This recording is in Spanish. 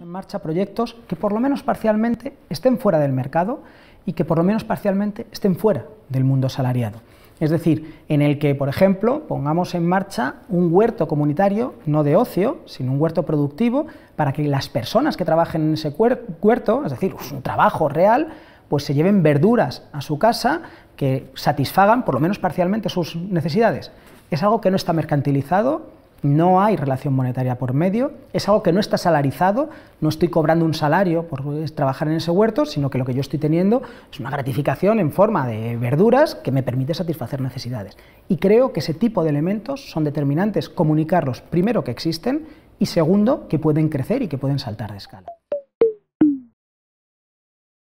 en marcha proyectos que por lo menos parcialmente estén fuera del mercado y que por lo menos parcialmente estén fuera del mundo salariado. Es decir, en el que, por ejemplo, pongamos en marcha un huerto comunitario, no de ocio, sino un huerto productivo, para que las personas que trabajen en ese huerto, es decir, un pues, trabajo real, pues se lleven verduras a su casa que satisfagan, por lo menos parcialmente, sus necesidades. Es algo que no está mercantilizado, no hay relación monetaria por medio, es algo que no está salarizado, no estoy cobrando un salario por trabajar en ese huerto, sino que lo que yo estoy teniendo es una gratificación en forma de verduras que me permite satisfacer necesidades. Y creo que ese tipo de elementos son determinantes, comunicarlos primero que existen y segundo que pueden crecer y que pueden saltar de escala.